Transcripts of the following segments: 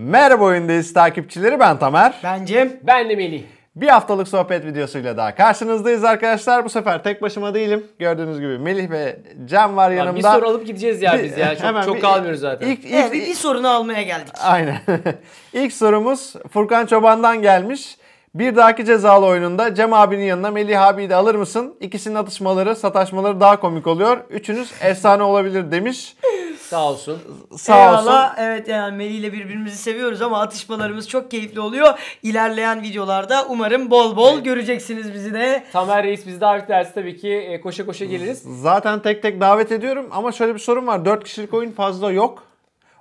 Merhaba oyundayız takipçileri ben Tamer. Ben Cem. Ben de Melih. Bir haftalık sohbet videosuyla daha karşınızdayız arkadaşlar. Bu sefer tek başıma değilim. Gördüğünüz gibi Melih ve Cem var yanımda. bir soru alıp gideceğiz ya biz ya. Çok, Hemen çok bir- kalmıyoruz zaten. İlk, ilk, Evet, bir, bir sorunu almaya geldik. Aynen. İlk sorumuz Furkan Çoban'dan gelmiş. Bir dahaki cezalı oyununda Cem abinin yanına Melih abiyi de alır mısın? İkisinin atışmaları, sataşmaları daha komik oluyor. Üçünüz efsane olabilir demiş. Sağ olsun. Sağ Eyvallah. olsun. Evet yani Meli ile birbirimizi seviyoruz ama atışmalarımız çok keyifli oluyor. İlerleyen videolarda umarım bol bol evet. göreceksiniz bizi de. Tamer Reis biz davet dersi tabii ki e, koşa koşa geliriz. Zaten tek tek davet ediyorum ama şöyle bir sorun var. 4 kişilik oyun fazla yok.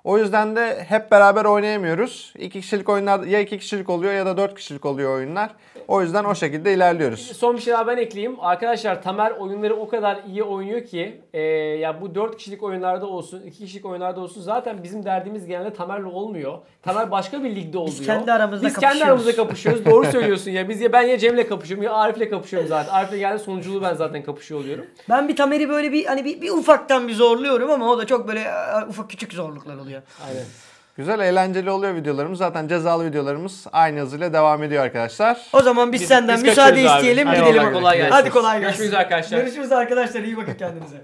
O yüzden de hep beraber oynayamıyoruz. İki kişilik oyunlar ya iki kişilik oluyor ya da dört kişilik oluyor oyunlar. O yüzden o şekilde ilerliyoruz. Son bir şey daha ben ekleyeyim. Arkadaşlar Tamer oyunları o kadar iyi oynuyor ki e, ya bu dört kişilik oyunlarda olsun, iki kişilik oyunlarda olsun zaten bizim derdimiz genelde Tamer'le olmuyor. Tamer başka bir ligde oluyor. Biz kendi aramızda biz kapışıyoruz. kendi aramızda kapışıyoruz. Doğru söylüyorsun ya. Biz ya ben ya Cem'le kapışıyorum ya Arif'le kapışıyorum zaten. Arif'le geldi sonuculuğu ben zaten kapışıyor oluyorum. Ben bir Tamer'i böyle bir hani bir, bir ufaktan bir zorluyorum ama o da çok böyle e, ufak küçük zorluklar oluyor ya. Aynen. Güzel eğlenceli oluyor videolarımız. Zaten cezalı videolarımız aynı hızıyla devam ediyor arkadaşlar. O zaman biz, biz senden biz müsaade isteyelim abi. gidelim. kolay gelsin. Hadi kolay gelsin. Görüşürüz arkadaşlar. Görüşürüz arkadaşlar. İyi bakın kendinize.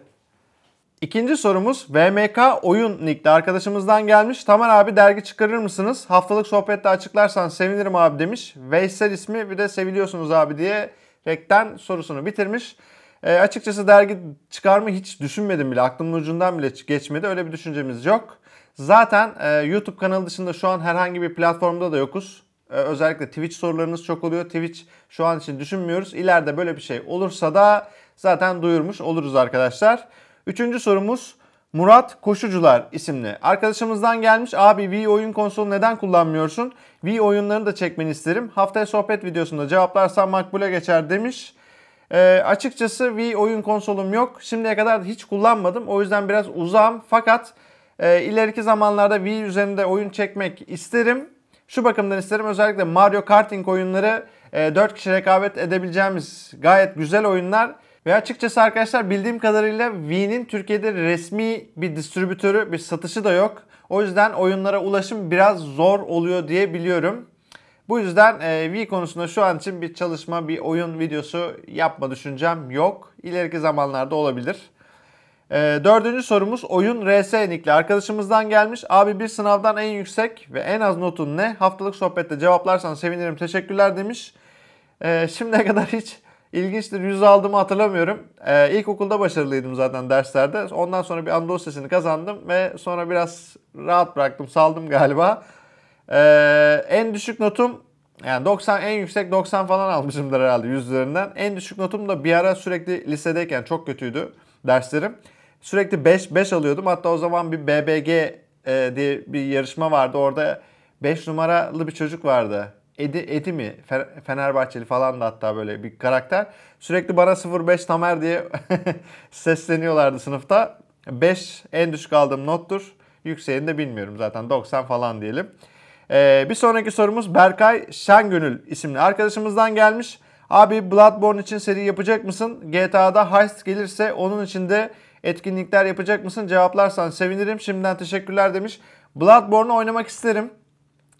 İkinci sorumuz VMK Oyun Nick'te arkadaşımızdan gelmiş. Tamer abi dergi çıkarır mısınız? Haftalık sohbette açıklarsan sevinirim abi demiş. Veysel ismi bir de seviliyorsunuz abi diye rekten sorusunu bitirmiş. E, açıkçası dergi çıkarmayı hiç düşünmedim bile. Aklımın ucundan bile geçmedi. Öyle bir düşüncemiz yok. Zaten e, YouTube kanalı dışında şu an herhangi bir platformda da yokuz. E, özellikle Twitch sorularınız çok oluyor. Twitch şu an için düşünmüyoruz. İleride böyle bir şey olursa da zaten duyurmuş oluruz arkadaşlar. Üçüncü sorumuz Murat Koşucular isimli. Arkadaşımızdan gelmiş abi Wii oyun konsolu neden kullanmıyorsun? Wii oyunlarını da çekmeni isterim. Haftaya sohbet videosunda cevaplarsan makbule geçer demiş. E, açıkçası Wii oyun konsolum yok. Şimdiye kadar hiç kullanmadım. O yüzden biraz uzağım fakat... E, ileriki zamanlarda Wii üzerinde oyun çekmek isterim. Şu bakımdan isterim özellikle Mario Karting oyunları e, 4 kişi rekabet edebileceğimiz gayet güzel oyunlar. Ve açıkçası arkadaşlar bildiğim kadarıyla Wii'nin Türkiye'de resmi bir distribütörü, bir satışı da yok. O yüzden oyunlara ulaşım biraz zor oluyor diye biliyorum. Bu yüzden e, Wii konusunda şu an için bir çalışma, bir oyun videosu yapma düşüncem yok. İleriki zamanlarda olabilir. Ee, dördüncü sorumuz oyun RS nikli arkadaşımızdan gelmiş. Abi bir sınavdan en yüksek ve en az notun ne? Haftalık sohbette cevaplarsan sevinirim teşekkürler demiş. E, şimdiye kadar hiç ilginçtir yüz aldığımı hatırlamıyorum. E, ilkokulda başarılıydım zaten derslerde. Ondan sonra bir Anadolu sesini kazandım ve sonra biraz rahat bıraktım saldım galiba. en düşük notum yani 90 en yüksek 90 falan almışımdır herhalde yüzlerinden. En düşük notum da bir ara sürekli lisedeyken çok kötüydü derslerim. Sürekli 5 5 alıyordum. Hatta o zaman bir BBG e, diye bir yarışma vardı. Orada 5 numaralı bir çocuk vardı. Edi, Edi mi? Fenerbahçeli falan da hatta böyle bir karakter. Sürekli bana 05 Tamer diye sesleniyorlardı sınıfta. 5 en düşük aldığım nottur. Yükseğini de bilmiyorum zaten 90 falan diyelim. Ee, bir sonraki sorumuz Berkay Şengönül isimli arkadaşımızdan gelmiş. Abi Bloodborne için seri yapacak mısın? GTA'da heist gelirse onun için de etkinlikler yapacak mısın? Cevaplarsan sevinirim. Şimdiden teşekkürler demiş. Bloodborne'u oynamak isterim.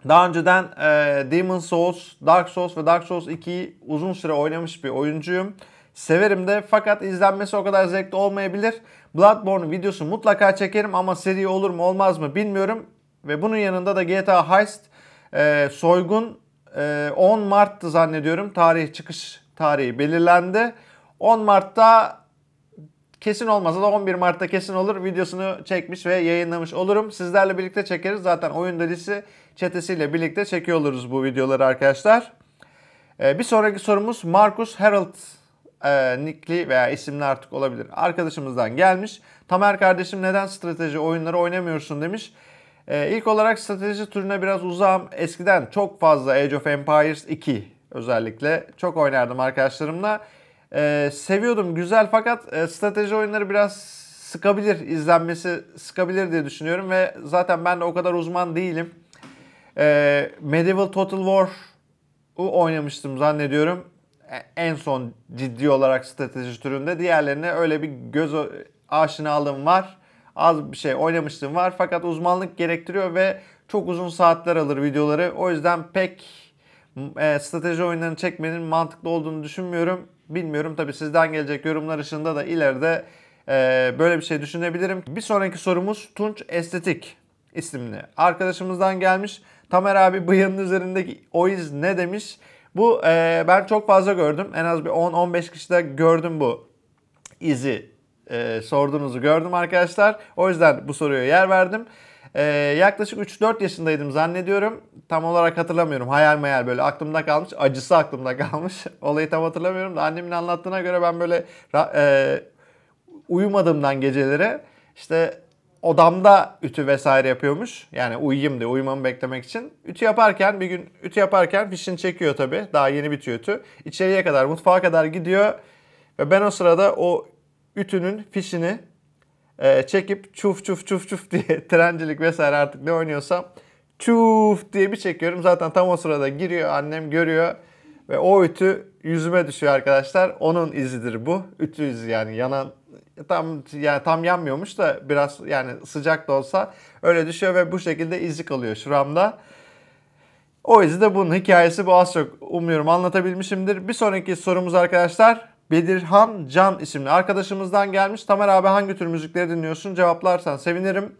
Daha önceden e, Demon Souls, Dark Souls ve Dark Souls 2'yi uzun süre oynamış bir oyuncuyum. Severim de fakat izlenmesi o kadar zevkli olmayabilir. Bloodborne videosu mutlaka çekerim ama seri olur mu olmaz mı bilmiyorum. Ve bunun yanında da GTA Heist, e, Soygun 10 ee, Mart'tı zannediyorum tarih çıkış tarihi belirlendi. 10 Mart'ta kesin olmasa da 11 Mart'ta kesin olur videosunu çekmiş ve yayınlamış olurum. Sizlerle birlikte çekeriz. Zaten oyun delisi çetesiyle birlikte çekiyor oluruz bu videoları arkadaşlar. Ee, bir sonraki sorumuz Marcus Herald e, nickli veya isimli artık olabilir. Arkadaşımızdan gelmiş. Tamer kardeşim neden strateji oyunları oynamıyorsun demiş. Ee, ilk olarak strateji türüne biraz uzağım. Eskiden çok fazla Age of Empires 2 özellikle çok oynardım arkadaşlarımla. Ee, seviyordum güzel fakat e, strateji oyunları biraz sıkabilir, izlenmesi sıkabilir diye düşünüyorum ve zaten ben de o kadar uzman değilim. Ee, Medieval Total War'u oynamıştım zannediyorum. E, en son ciddi olarak strateji türünde. Diğerlerine öyle bir göz aşinalığım var az bir şey oynamıştım var fakat uzmanlık gerektiriyor ve çok uzun saatler alır videoları. O yüzden pek e, strateji oyunlarını çekmenin mantıklı olduğunu düşünmüyorum. Bilmiyorum tabi sizden gelecek yorumlar ışığında da ileride e, böyle bir şey düşünebilirim. Bir sonraki sorumuz Tunç Estetik isimli arkadaşımızdan gelmiş. Tamer abi bıyığının üzerindeki o iz ne demiş? Bu e, ben çok fazla gördüm. En az bir 10-15 kişide gördüm bu izi e, sorduğunuzu gördüm arkadaşlar. O yüzden bu soruya yer verdim. E, yaklaşık 3-4 yaşındaydım zannediyorum. Tam olarak hatırlamıyorum. Hayal meyal böyle aklımda kalmış. Acısı aklımda kalmış. Olayı tam hatırlamıyorum da annemin anlattığına göre ben böyle e, uyumadığımdan geceleri işte odamda ütü vesaire yapıyormuş. Yani uyuyayım diye uyumamı beklemek için. Ütü yaparken bir gün ütü yaparken fişini çekiyor tabii. Daha yeni bitiyor ütü. İçeriye kadar mutfağa kadar gidiyor. Ve ben o sırada o ütünün fişini e, çekip çuf çuf çuf çuf diye trencilik vesaire artık ne oynuyorsam çuf diye bir çekiyorum. Zaten tam o sırada giriyor annem görüyor ve o ütü yüzüme düşüyor arkadaşlar. Onun izidir bu. Ütü izi yani yanan tam yani tam yanmıyormuş da biraz yani sıcak da olsa öyle düşüyor ve bu şekilde izi kalıyor şuramda. O izi de bunun hikayesi bu az çok umuyorum anlatabilmişimdir. Bir sonraki sorumuz arkadaşlar Bedirhan Can isimli arkadaşımızdan gelmiş. Tamer abi hangi tür müzikleri dinliyorsun? Cevaplarsan sevinirim.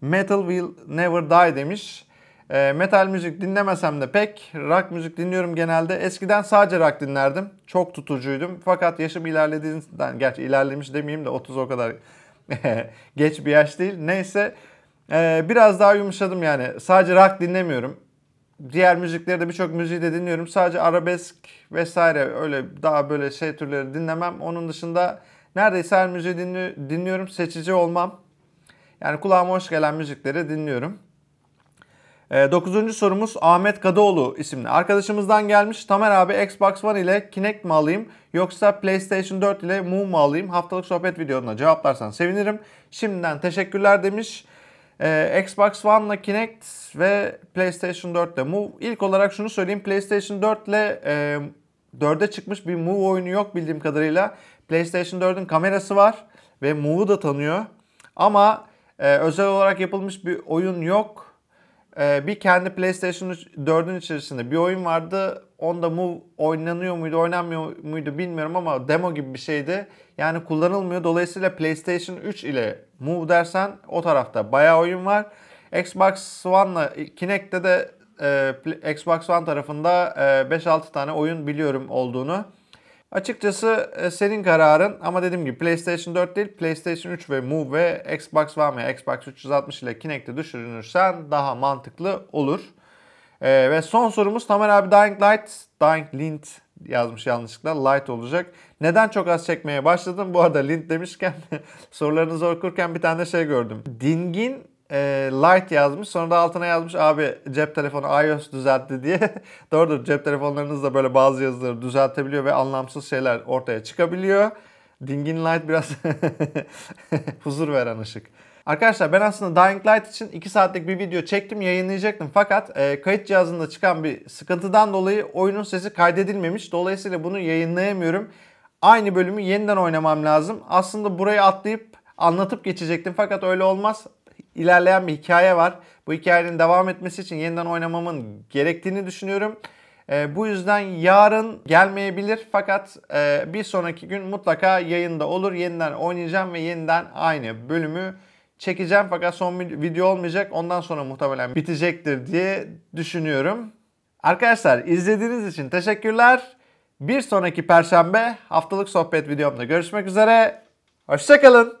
Metal Will Never Die demiş. E, metal müzik dinlemesem de pek rock müzik dinliyorum genelde. Eskiden sadece rock dinlerdim. Çok tutucuydum. Fakat yaşım ilerlediğinden, gerçi ilerlemiş demeyeyim de 30 o kadar geç bir yaş değil. Neyse e, biraz daha yumuşadım yani. Sadece rock dinlemiyorum diğer müzikleri de birçok müziği de dinliyorum. Sadece arabesk vesaire öyle daha böyle şey türleri dinlemem. Onun dışında neredeyse her müziği dinli- dinliyorum. Seçici olmam. Yani kulağıma hoş gelen müzikleri dinliyorum. E, dokuzuncu sorumuz Ahmet Kadıoğlu isimli. Arkadaşımızdan gelmiş. Tamer abi Xbox One ile Kinect mi alayım yoksa PlayStation 4 ile Move mu alayım? Haftalık sohbet videonuna cevaplarsan sevinirim. Şimdiden teşekkürler demiş. Ee, Xbox One'la Kinect ve PlayStation 4'le Move. İlk olarak şunu söyleyeyim. PlayStation 4'le e, 4'e çıkmış bir Move oyunu yok bildiğim kadarıyla. PlayStation 4'ün kamerası var ve Move'u da tanıyor. Ama e, özel olarak yapılmış bir oyun yok. Ee, bir kendi PlayStation 4'ün içerisinde bir oyun vardı. Onda Move oynanıyor muydu, oynanmıyor muydu bilmiyorum ama demo gibi bir şeydi. Yani kullanılmıyor. Dolayısıyla PlayStation 3 ile Move dersen o tarafta bayağı oyun var. Xbox One'la Kinect'te de e, Xbox One tarafında 5-6 e, tane oyun biliyorum olduğunu. Açıkçası e, senin kararın ama dediğim gibi PlayStation 4 değil PlayStation 3 ve Move ve Xbox One veya Xbox 360 ile Kinect'e düşünürsen daha mantıklı olur. Ee, ve son sorumuz Tamer abi Dying Light, Dying Lint yazmış yanlışlıkla Light olacak. Neden çok az çekmeye başladın Bu arada Lint demişken sorularınızı okurken bir tane şey gördüm. Dingin e, Light yazmış. Sonra da altına yazmış abi cep telefonu iOS düzeltti diye. Doğrudur cep telefonlarınız da böyle bazı yazıları düzeltebiliyor ve anlamsız şeyler ortaya çıkabiliyor. Dingin Light biraz huzur veren ışık. Arkadaşlar ben aslında Dying Light için 2 saatlik bir video çektim yayınlayacaktım fakat e, kayıt cihazında çıkan bir sıkıntıdan dolayı oyunun sesi kaydedilmemiş. Dolayısıyla bunu yayınlayamıyorum. Aynı bölümü yeniden oynamam lazım. Aslında burayı atlayıp anlatıp geçecektim fakat öyle olmaz ilerleyen bir hikaye var. Bu hikayenin devam etmesi için yeniden oynamamın gerektiğini düşünüyorum. E, bu yüzden yarın gelmeyebilir fakat e, bir sonraki gün mutlaka yayında olur. Yeniden oynayacağım ve yeniden aynı bölümü çekeceğim fakat son video olmayacak. Ondan sonra muhtemelen bitecektir diye düşünüyorum. Arkadaşlar izlediğiniz için teşekkürler. Bir sonraki perşembe haftalık sohbet videomda görüşmek üzere. Hoşçakalın.